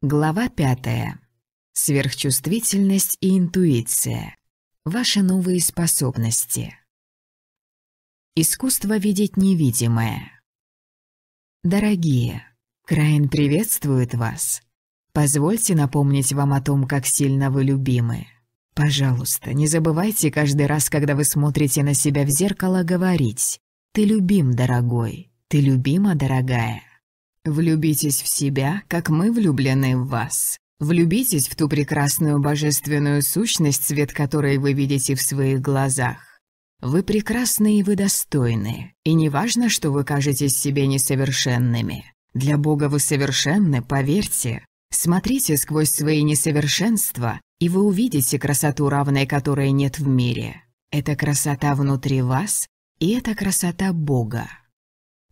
Глава 5. Сверхчувствительность и интуиция. Ваши новые способности. Искусство видеть невидимое. Дорогие, Краин приветствует вас. Позвольте напомнить вам о том, как сильно вы любимы. Пожалуйста, не забывайте каждый раз, когда вы смотрите на себя в зеркало, говорить «Ты любим, дорогой, ты любима, дорогая». Влюбитесь в себя, как мы влюблены в вас. Влюбитесь в ту прекрасную божественную сущность, цвет которой вы видите в своих глазах. Вы прекрасны и вы достойны, и не важно, что вы кажетесь себе несовершенными. Для Бога вы совершенны, поверьте. Смотрите сквозь свои несовершенства, и вы увидите красоту, равной которой нет в мире. Это красота внутри вас, и это красота Бога.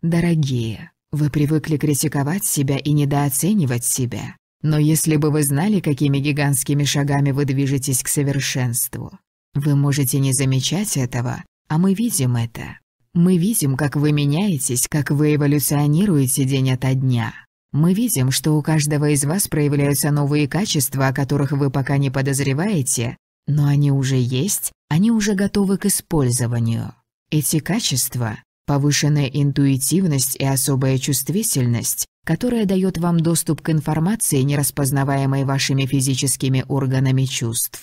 Дорогие, вы привыкли критиковать себя и недооценивать себя. Но если бы вы знали, какими гигантскими шагами вы движетесь к совершенству, вы можете не замечать этого, а мы видим это. Мы видим, как вы меняетесь, как вы эволюционируете день ото дня. Мы видим, что у каждого из вас проявляются новые качества, о которых вы пока не подозреваете, но они уже есть, они уже готовы к использованию. Эти качества Повышенная интуитивность и особая чувствительность, которая дает вам доступ к информации, не распознаваемой вашими физическими органами чувств.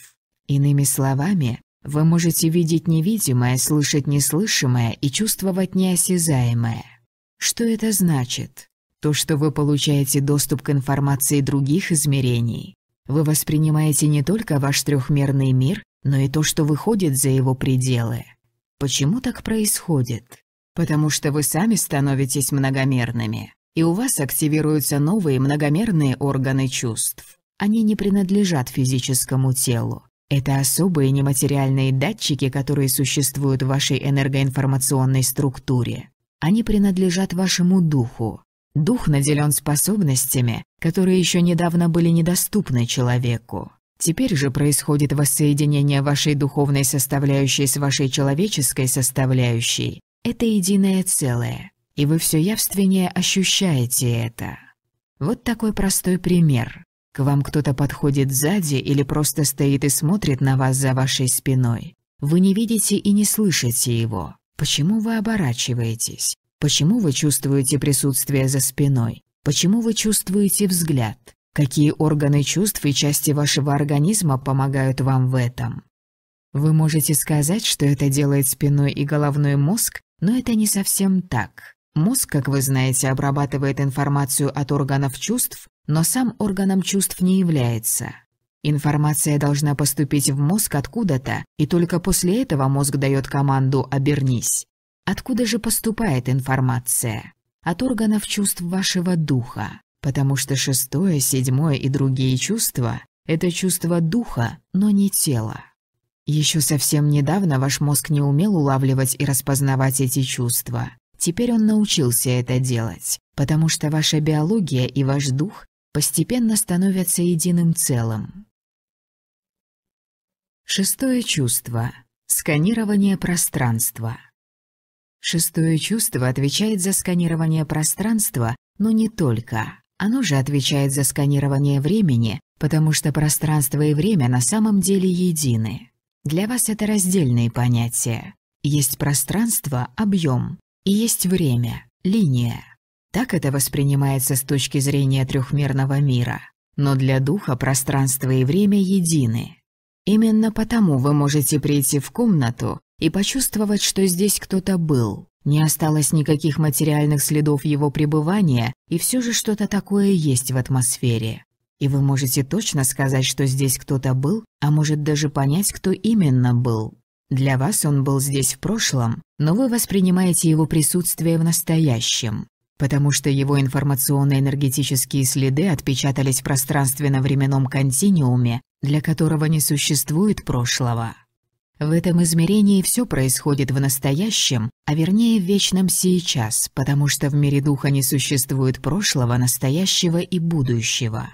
Иными словами, вы можете видеть невидимое, слышать неслышимое и чувствовать неосязаемое. Что это значит? То, что вы получаете доступ к информации других измерений. Вы воспринимаете не только ваш трехмерный мир, но и то, что выходит за его пределы. Почему так происходит? Потому что вы сами становитесь многомерными, и у вас активируются новые многомерные органы чувств. Они не принадлежат физическому телу. Это особые нематериальные датчики, которые существуют в вашей энергоинформационной структуре. Они принадлежат вашему духу. Дух наделен способностями, которые еще недавно были недоступны человеку. Теперь же происходит воссоединение вашей духовной составляющей с вашей человеческой составляющей, это единое целое, и вы все явственнее ощущаете это. Вот такой простой пример. К вам кто-то подходит сзади или просто стоит и смотрит на вас за вашей спиной. Вы не видите и не слышите его. Почему вы оборачиваетесь? Почему вы чувствуете присутствие за спиной? Почему вы чувствуете взгляд? Какие органы чувств и части вашего организма помогают вам в этом? Вы можете сказать, что это делает спиной и головной мозг, но это не совсем так. Мозг, как вы знаете, обрабатывает информацию от органов чувств, но сам органом чувств не является. Информация должна поступить в мозг откуда-то, и только после этого мозг дает команду «обернись». Откуда же поступает информация? От органов чувств вашего духа, потому что шестое, седьмое и другие чувства – это чувство духа, но не тела. Еще совсем недавно ваш мозг не умел улавливать и распознавать эти чувства. Теперь он научился это делать, потому что ваша биология и ваш дух постепенно становятся единым целым. Шестое чувство. Сканирование пространства. Шестое чувство отвечает за сканирование пространства, но не только. Оно же отвечает за сканирование времени, потому что пространство и время на самом деле едины. Для вас это раздельные понятия. Есть пространство, объем, и есть время, линия. Так это воспринимается с точки зрения трехмерного мира. Но для духа пространство и время едины. Именно потому вы можете прийти в комнату и почувствовать, что здесь кто-то был. Не осталось никаких материальных следов его пребывания, и все же что-то такое есть в атмосфере и вы можете точно сказать, что здесь кто-то был, а может даже понять, кто именно был. Для вас он был здесь в прошлом, но вы воспринимаете его присутствие в настоящем, потому что его информационно-энергетические следы отпечатались в пространственно-временном континиуме, для которого не существует прошлого. В этом измерении все происходит в настоящем, а вернее в вечном сейчас, потому что в мире духа не существует прошлого, настоящего и будущего.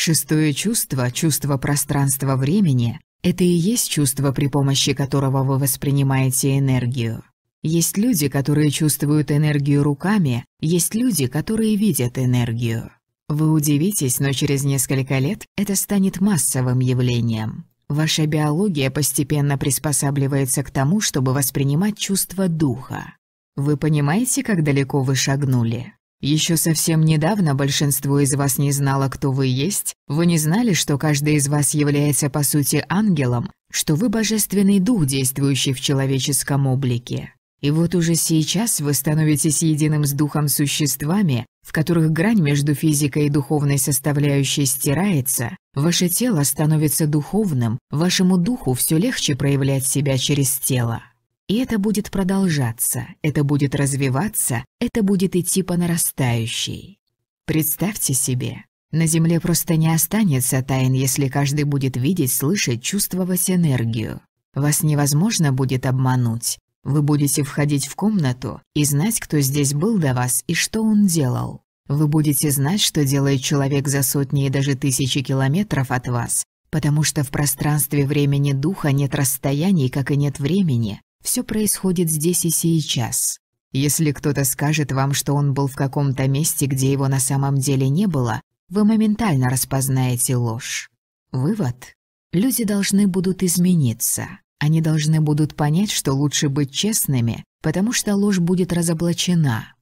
Шестое чувство, чувство пространства-времени, это и есть чувство, при помощи которого вы воспринимаете энергию. Есть люди, которые чувствуют энергию руками, есть люди, которые видят энергию. Вы удивитесь, но через несколько лет это станет массовым явлением. Ваша биология постепенно приспосабливается к тому, чтобы воспринимать чувство духа. Вы понимаете, как далеко вы шагнули? Еще совсем недавно большинство из вас не знало, кто вы есть. Вы не знали, что каждый из вас является по сути ангелом, что вы божественный дух, действующий в человеческом облике. И вот уже сейчас вы становитесь единым с духом существами, в которых грань между физикой и духовной составляющей стирается, ваше тело становится духовным, вашему духу все легче проявлять себя через тело. И это будет продолжаться, это будет развиваться, это будет идти по нарастающей. Представьте себе, на Земле просто не останется тайн, если каждый будет видеть, слышать, чувствовать энергию. Вас невозможно будет обмануть. Вы будете входить в комнату и знать, кто здесь был до вас и что он делал. Вы будете знать, что делает человек за сотни и даже тысячи километров от вас, потому что в пространстве времени духа нет расстояний, как и нет времени, все происходит здесь и сейчас. Если кто-то скажет вам, что он был в каком-то месте, где его на самом деле не было, вы моментально распознаете ложь. Вывод. Люди должны будут измениться. Они должны будут понять, что лучше быть честными, потому что ложь будет разоблачена.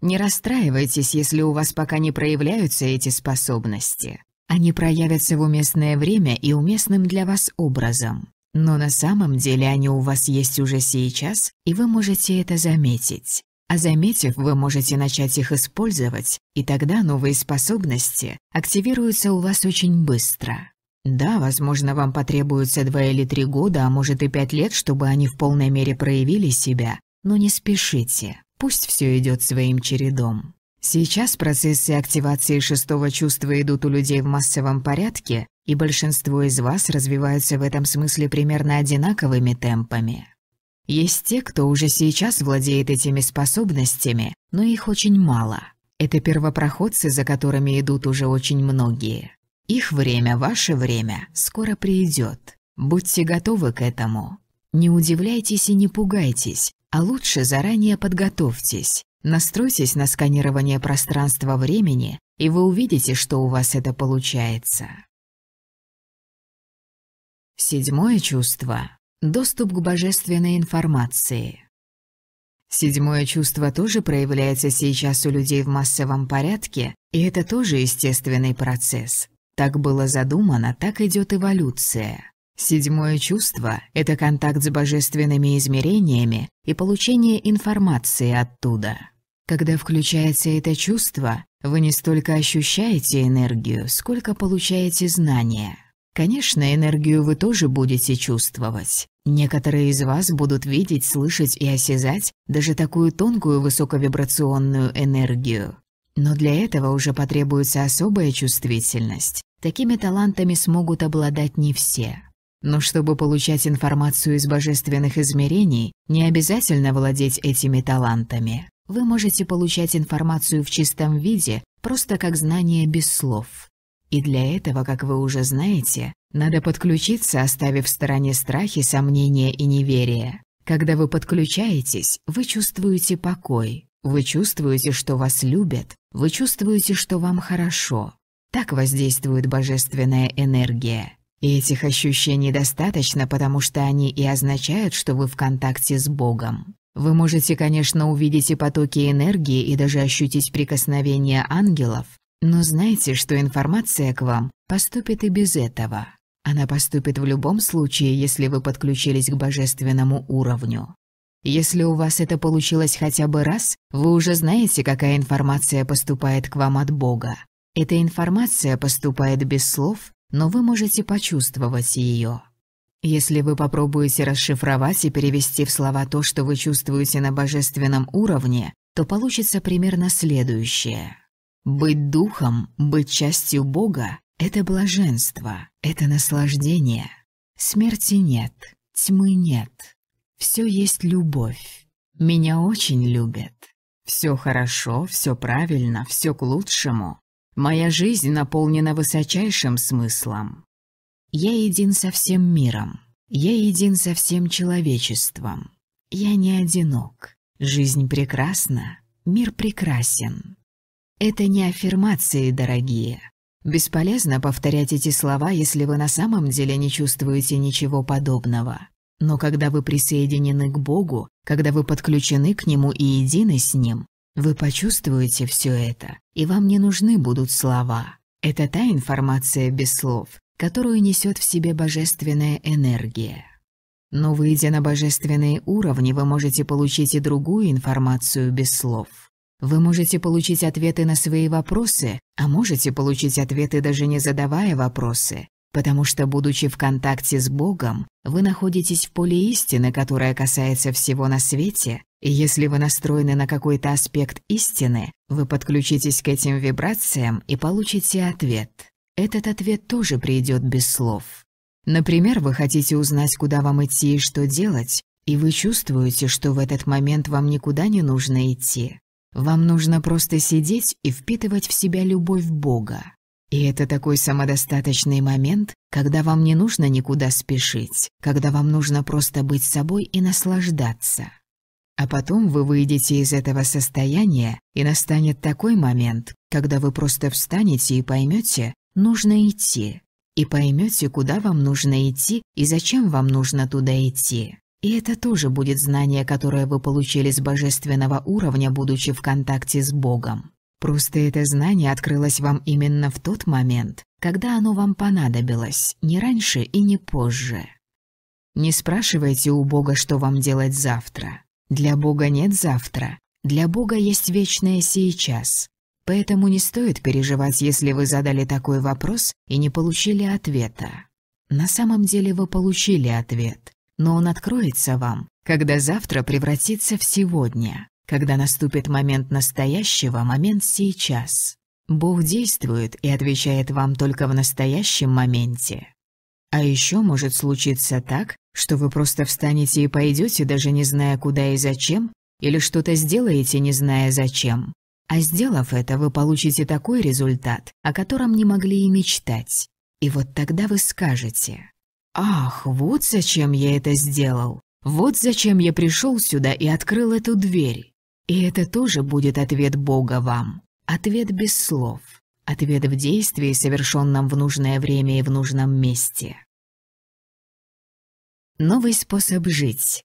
Не расстраивайтесь, если у вас пока не проявляются эти способности. Они проявятся в уместное время и уместным для вас образом. Но на самом деле они у вас есть уже сейчас, и вы можете это заметить. А заметив, вы можете начать их использовать, и тогда новые способности активируются у вас очень быстро. Да, возможно, вам потребуется два или три года, а может и пять лет, чтобы они в полной мере проявили себя, но не спешите, пусть все идет своим чередом. Сейчас процессы активации шестого чувства идут у людей в массовом порядке, и большинство из вас развиваются в этом смысле примерно одинаковыми темпами. Есть те, кто уже сейчас владеет этими способностями, но их очень мало. Это первопроходцы, за которыми идут уже очень многие. Их время, ваше время, скоро придет. Будьте готовы к этому. Не удивляйтесь и не пугайтесь, а лучше заранее подготовьтесь. Настройтесь на сканирование пространства-времени, и вы увидите, что у вас это получается. Седьмое чувство – доступ к божественной информации. Седьмое чувство тоже проявляется сейчас у людей в массовом порядке, и это тоже естественный процесс. Так было задумано, так идет эволюция. Седьмое чувство – это контакт с божественными измерениями и получение информации оттуда. Когда включается это чувство, вы не столько ощущаете энергию, сколько получаете знания. Конечно, энергию вы тоже будете чувствовать. Некоторые из вас будут видеть, слышать и осязать даже такую тонкую высоковибрационную энергию. Но для этого уже потребуется особая чувствительность. Такими талантами смогут обладать не все. Но чтобы получать информацию из божественных измерений, не обязательно владеть этими талантами. Вы можете получать информацию в чистом виде, просто как знание без слов. И для этого, как вы уже знаете, надо подключиться, оставив в стороне страхи, сомнения и неверие. Когда вы подключаетесь, вы чувствуете покой, вы чувствуете, что вас любят, вы чувствуете, что вам хорошо. Так воздействует божественная энергия. И этих ощущений достаточно, потому что они и означают, что вы в контакте с Богом. Вы можете, конечно, увидеть и потоки энергии, и даже ощутить прикосновение ангелов, но знайте, что информация к вам поступит и без этого. Она поступит в любом случае, если вы подключились к божественному уровню. Если у вас это получилось хотя бы раз, вы уже знаете, какая информация поступает к вам от Бога. Эта информация поступает без слов, но вы можете почувствовать ее. Если вы попробуете расшифровать и перевести в слова то, что вы чувствуете на божественном уровне, то получится примерно следующее. Быть духом, быть частью Бога – это блаженство, это наслаждение. Смерти нет, тьмы нет. Все есть любовь. Меня очень любят. Все хорошо, все правильно, все к лучшему. Моя жизнь наполнена высочайшим смыслом. Я един со всем миром. Я един со всем человечеством. Я не одинок. Жизнь прекрасна, мир прекрасен. Это не аффирмации, дорогие. Бесполезно повторять эти слова, если вы на самом деле не чувствуете ничего подобного. Но когда вы присоединены к Богу, когда вы подключены к Нему и едины с Ним, вы почувствуете все это, и вам не нужны будут слова. Это та информация без слов, которую несет в себе божественная энергия. Но выйдя на божественные уровни, вы можете получить и другую информацию без слов. Вы можете получить ответы на свои вопросы, а можете получить ответы даже не задавая вопросы, потому что, будучи в контакте с Богом, вы находитесь в поле истины, которое касается всего на свете, и если вы настроены на какой-то аспект истины, вы подключитесь к этим вибрациям и получите ответ. Этот ответ тоже придет без слов. Например, вы хотите узнать, куда вам идти и что делать, и вы чувствуете, что в этот момент вам никуда не нужно идти. Вам нужно просто сидеть и впитывать в себя любовь Бога. И это такой самодостаточный момент, когда вам не нужно никуда спешить, когда вам нужно просто быть собой и наслаждаться. А потом вы выйдете из этого состояния, и настанет такой момент, когда вы просто встанете и поймете, нужно идти. И поймете, куда вам нужно идти и зачем вам нужно туда идти. И это тоже будет знание, которое вы получили с божественного уровня, будучи в контакте с Богом. Просто это знание открылось вам именно в тот момент, когда оно вам понадобилось, не раньше и не позже. Не спрашивайте у Бога, что вам делать завтра. Для Бога нет завтра. Для Бога есть вечное сейчас. Поэтому не стоит переживать, если вы задали такой вопрос и не получили ответа. На самом деле вы получили ответ, но он откроется вам, когда завтра превратится в сегодня, когда наступит момент настоящего, момент сейчас. Бог действует и отвечает вам только в настоящем моменте. А еще может случиться так, что вы просто встанете и пойдете, даже не зная куда и зачем, или что-то сделаете, не зная зачем. А сделав это, вы получите такой результат, о котором не могли и мечтать. И вот тогда вы скажете «Ах, вот зачем я это сделал! Вот зачем я пришел сюда и открыл эту дверь!» И это тоже будет ответ Бога вам. Ответ без слов. Ответ в действии, совершенном в нужное время и в нужном месте. Новый способ жить.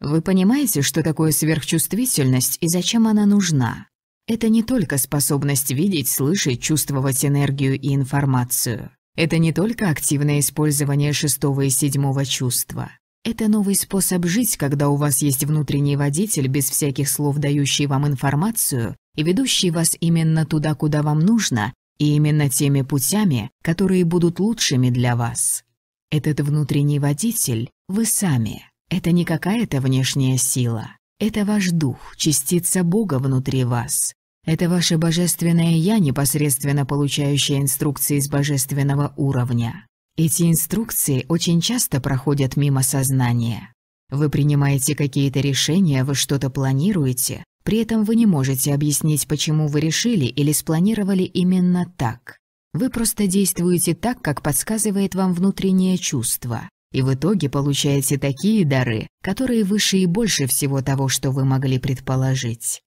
Вы понимаете, что такое сверхчувствительность и зачем она нужна? Это не только способность видеть, слышать, чувствовать энергию и информацию. Это не только активное использование шестого и седьмого чувства. Это новый способ жить, когда у вас есть внутренний водитель, без всяких слов дающий вам информацию и ведущий вас именно туда, куда вам нужно, и именно теми путями, которые будут лучшими для вас. Этот внутренний водитель – вы сами. Это не какая-то внешняя сила. Это ваш дух, частица Бога внутри вас. Это ваше божественное «я», непосредственно получающее инструкции с божественного уровня. Эти инструкции очень часто проходят мимо сознания. Вы принимаете какие-то решения, вы что-то планируете, при этом вы не можете объяснить, почему вы решили или спланировали именно так. Вы просто действуете так, как подсказывает вам внутреннее чувство и в итоге получаете такие дары, которые выше и больше всего того, что вы могли предположить.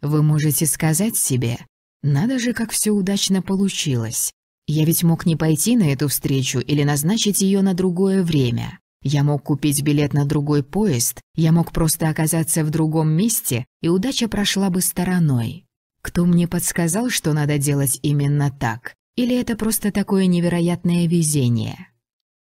Вы можете сказать себе, «Надо же, как все удачно получилось. Я ведь мог не пойти на эту встречу или назначить ее на другое время. Я мог купить билет на другой поезд, я мог просто оказаться в другом месте, и удача прошла бы стороной. Кто мне подсказал, что надо делать именно так? Или это просто такое невероятное везение?»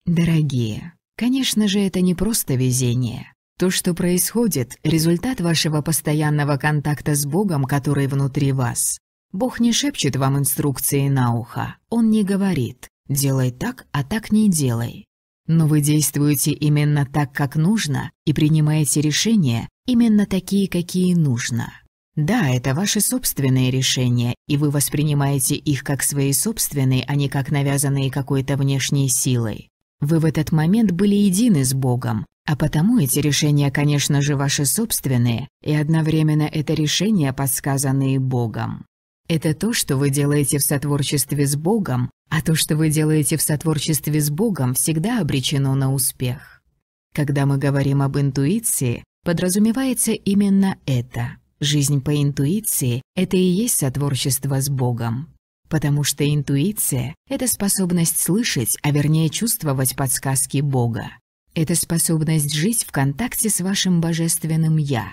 Дорогие, Конечно же, это не просто везение. То, что происходит, результат вашего постоянного контакта с Богом, который внутри вас. Бог не шепчет вам инструкции на ухо. Он не говорит «делай так, а так не делай». Но вы действуете именно так, как нужно, и принимаете решения именно такие, какие нужно. Да, это ваши собственные решения, и вы воспринимаете их как свои собственные, а не как навязанные какой-то внешней силой. Вы в этот момент были едины с Богом, а потому эти решения, конечно же, ваши собственные, и одновременно это решения, подсказанные Богом. Это то, что вы делаете в сотворчестве с Богом, а то, что вы делаете в сотворчестве с Богом, всегда обречено на успех. Когда мы говорим об интуиции, подразумевается именно это. Жизнь по интуиции – это и есть сотворчество с Богом. Потому что интуиция – это способность слышать, а вернее чувствовать подсказки Бога. Это способность жить в контакте с вашим божественным «Я».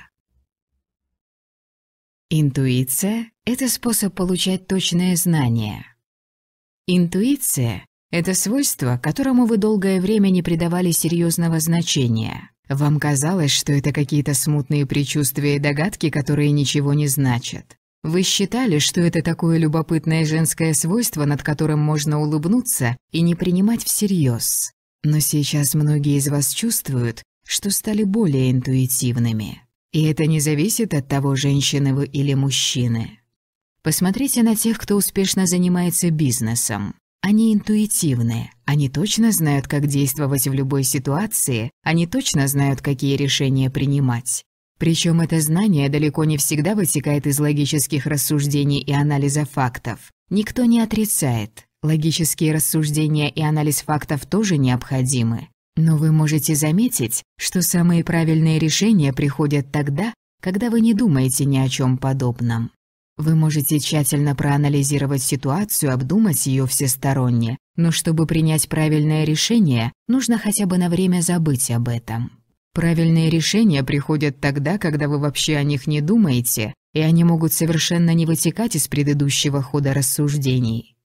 Интуиция – это способ получать точное знание. Интуиция – это свойство, которому вы долгое время не придавали серьезного значения. Вам казалось, что это какие-то смутные предчувствия и догадки, которые ничего не значат. Вы считали, что это такое любопытное женское свойство, над которым можно улыбнуться и не принимать всерьез. Но сейчас многие из вас чувствуют, что стали более интуитивными. И это не зависит от того, женщины вы или мужчины. Посмотрите на тех, кто успешно занимается бизнесом. Они интуитивны, они точно знают, как действовать в любой ситуации, они точно знают, какие решения принимать. Причем это знание далеко не всегда вытекает из логических рассуждений и анализа фактов. Никто не отрицает. Логические рассуждения и анализ фактов тоже необходимы. Но вы можете заметить, что самые правильные решения приходят тогда, когда вы не думаете ни о чем подобном. Вы можете тщательно проанализировать ситуацию, обдумать ее всесторонне, но чтобы принять правильное решение, нужно хотя бы на время забыть об этом. Правильные решения приходят тогда, когда вы вообще о них не думаете, и они могут совершенно не вытекать из предыдущего хода рассуждений.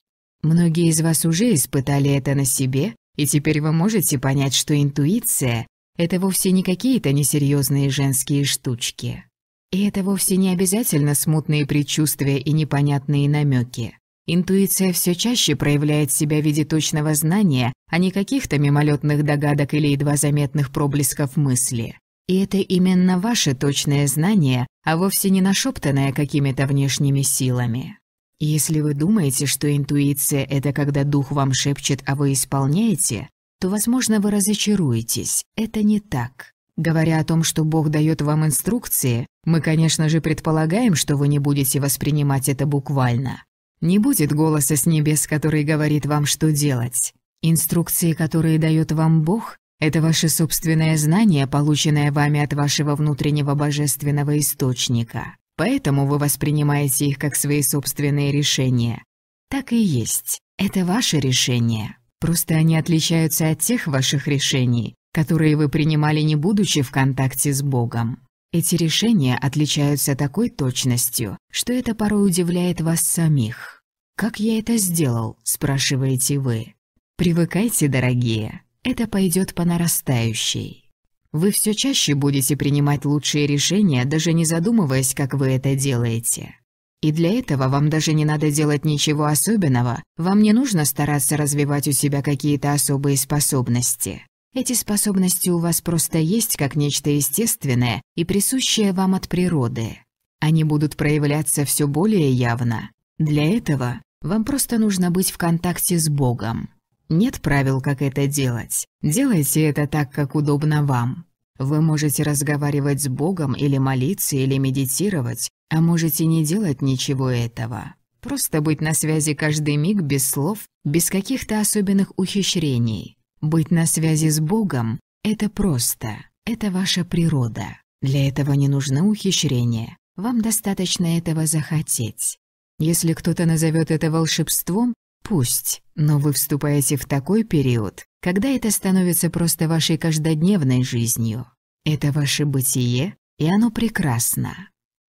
Многие из вас уже испытали это на себе, и теперь вы можете понять, что интуиция – это вовсе не какие-то несерьезные женские штучки. И это вовсе не обязательно смутные предчувствия и непонятные намеки. Интуиция все чаще проявляет себя в виде точного знания, а не каких-то мимолетных догадок или едва заметных проблесков мысли. И это именно ваше точное знание, а вовсе не нашептанное какими-то внешними силами. Если вы думаете, что интуиция – это когда дух вам шепчет, а вы исполняете, то, возможно, вы разочаруетесь. Это не так. Говоря о том, что Бог дает вам инструкции, мы, конечно же, предполагаем, что вы не будете воспринимать это буквально. Не будет голоса с небес, который говорит вам, что делать. Инструкции, которые дает вам Бог, это ваше собственное знание, полученное вами от вашего внутреннего божественного источника. Поэтому вы воспринимаете их как свои собственные решения. Так и есть. Это ваше решение. Просто они отличаются от тех ваших решений, которые вы принимали, не будучи в контакте с Богом. Эти решения отличаются такой точностью, что это порой удивляет вас самих. «Как я это сделал?» – спрашиваете вы. Привыкайте, дорогие, это пойдет по нарастающей. Вы все чаще будете принимать лучшие решения, даже не задумываясь, как вы это делаете. И для этого вам даже не надо делать ничего особенного, вам не нужно стараться развивать у себя какие-то особые способности. Эти способности у вас просто есть как нечто естественное и присущее вам от природы. Они будут проявляться все более явно. Для этого вам просто нужно быть в контакте с Богом. Нет правил, как это делать. Делайте это так, как удобно вам. Вы можете разговаривать с Богом или молиться, или медитировать, а можете не делать ничего этого. Просто быть на связи каждый миг без слов, без каких-то особенных ухищрений. Быть на связи с Богом – это просто, это ваша природа. Для этого не нужно ухищрение, вам достаточно этого захотеть. Если кто-то назовет это волшебством, пусть, но вы вступаете в такой период, когда это становится просто вашей каждодневной жизнью. Это ваше бытие, и оно прекрасно.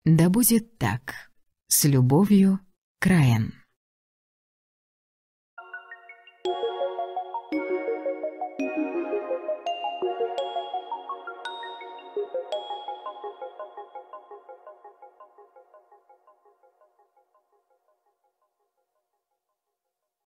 Да будет так. С любовью, Краен.